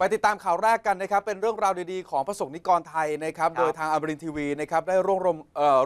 ไปติดตามข่าวแรกกันนะครับ เป็นเรื่องราวดีๆของพระสงฆ์นิกรไทยนะครับโดยทางอมรินทีวีนะครับได้ร่วมร่วม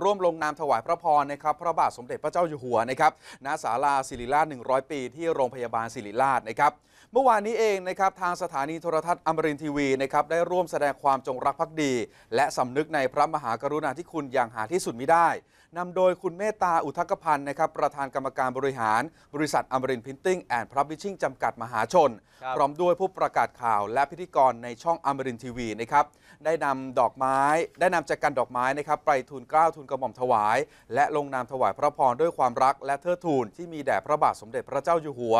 ร่วมลงนามถวายพระพรนะครับพระบาทสมเด็จพระเจ้าอยู่หัวนะครับณศาลาศิริราช 100 ปีที่โรงพยาบาลศิริราชนะครับเมื่อวานนี้เองนะครับทางสถานีโทรทัศน์อมรินทีวีนะครับได้ร่วมแสดงความจงรักภักดี และสำนึกในพระมหากรุณาธิคุณอย่างหาที่สุดมิได้นำโดยคุณเมตตาอุทกพันธ์นะครับประธานกรรมการบริหารบริษัทอมรินพิมพ์ติ้งแอนด์พรับลิชชิ่งจำกัดมหาชน พร้อมด้วยผู้ประกาศข่าวและพิธีกรในช่องอมรินทีวีนะครับ ได้นำดอกไม้ได้นำจากกันดอกไม้นะครับไปทูลเกล้าทูลกระหม่อมถวาย และลงนามถวายพระพรด้วยความรักและเทิดทูนที่มีแด่พระบาทสมเด็จพระเจ้าอยู่หัว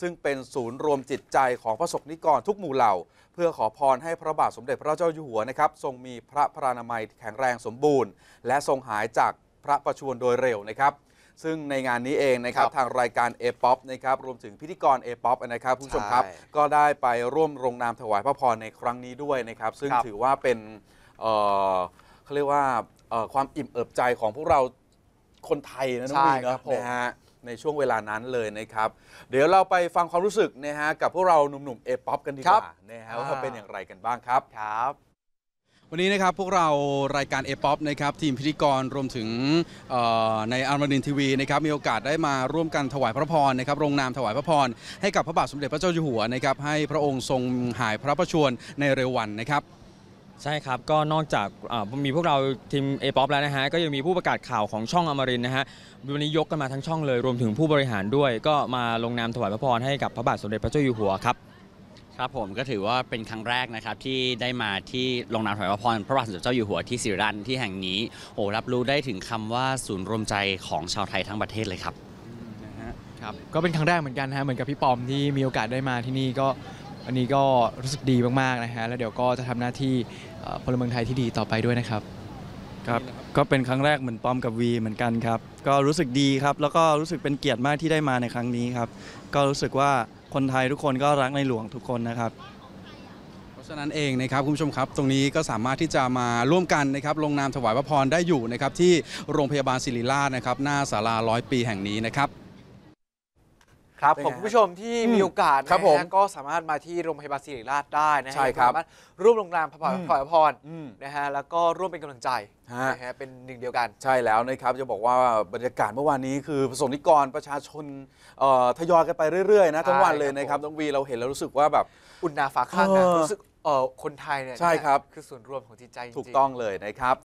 ซึ่งเป็นศูนย์รวมจิตใจของพระสงฆ์นิกรทุกหมู่เหล่า เพื่อขอพรให้พระบาทสมเด็จพระเจ้าอยู่หัวนะครับ ทรงมีพระพรานามัยแข็งแรงสมบูรณ์ และทรงหายจากพระประชวรโดยเร็วนะครับซึ่งในงานนี้เองนะครับทางรายการ a p o p นะครับรวมถึงพิธีกร a p o p นะครับ ผู้ชมครับก็ได้ไปร่วมลงนามถวายพระพรในครั้งนี้ด้วยนะครับ ซึ่งถือว่าเป็นเขาเรียกว่าความอิ่มเอิบใจของพวกเราคนไทยนะน้องวีนะนะฮะในช่วงเวลานั้นเลยนะครับ เดี๋ยวเราไปฟังความรู้สึกนะฮะกับพวกเราหนุ่มๆเอป๊อปกันดีกว่านะฮะว่าเป็นอย่างไรกันบ้างครับ ครับวันนี้นะครับพวกเรารายการ a p o p นะครับทีมพิธีกรรวมถึงในอารมาดินทีวีนะครับมีโอกาสได้มาร่วมกันถวายพระพรนะครับลงนามถวายพระพรให้กับพระบาทสมเด็จพระเจ้าอยู่หัวนะครับให้พระองค์ทรงหายพระประชวรในเร็ววันนะครับใช่ครับ ก็นอกจากมีพวกเราทีมเอป๊อปแล้วนะฮะ ก็ยังมีผู้ประกาศข่าวของช่องอมรินนะฮะวันนี้ยกกันมาทั้งช่องเลย รวมถึงผู้บริหารด้วย ก็มาลงนามถวายพระพรให้กับพระบาทสมเด็จพระเจ้าอยู่หัวครับครับผมก็ถือว่าเป็นครั้งแรกนะครับที่ได้มาที่โรงนามถวายพระพรพระบาทสมเด็จเจ้าอยู่หัวที่สิริรันที่แห่งนี้โอ้รับรู้ได้ถึงคำว่าศูนย์รวมใจของชาวไทยทั้งประเทศเลยครับครับก็เป็นครั้งแรกเหมือนกันฮะเหมือนกับพี่ปอมที่มีโอกาสได้มาที่นี่ก็อันนี้ก็รู้สึกดีมากๆนะฮะแล้วเดี๋ยวก็จะทำหน้าที่พลเมืองไทยที่ดีต่อไปด้วยนะครับครับก็เป็นครั้งแรกเหมือนปอมกับวีเหมือนกันครับ ก็รู้สึกดีครับ แล้วก็รู้สึกเป็นเกียรติมากที่ได้มาในครั้งนี้ครับก็รู้สึกว่าคนไทยทุกคนก็รักในหลวงทุกคนนะครับ เพราะฉะนั้นเองนะครับ คุณผู้ชมครับตรงนี้ก็สามารถที่จะมาร่วมกันนะครับลงนามถวายพระพรได้อยู่นะครับ ที่โรงพยาบาลศิริราชนะครับหน้าศาลาร้อยปีแห่งนี้นะครับครับผมผู้ชมที่มีโอกาสนะฮะก็สามารถมาที่โรงพยาบาลศิริราชได้นะฮะสามารถร่วมลงนามพระพรอพระพรอนะฮะแล้วก็ร่วมเป็นกำลังใจฮะนะฮะเป็นหนึ่งเดียวกันใช่แล้วนะครับ จะบอกว่าบรรยากาศเมื่อวานนี้คือประสงนิกรประชาชนทยอยกันไปเรื่อยๆนะทั้งวันเลยนะครับ ต้องวีเราเห็นแล้วรู้สึกว่าแบบอุ่นนาฝาข้างนะรู้สึกคนไทยเนี่ยใช่ครับคือส่วนรวมของจิตใจถูกต้องเลยนะครับ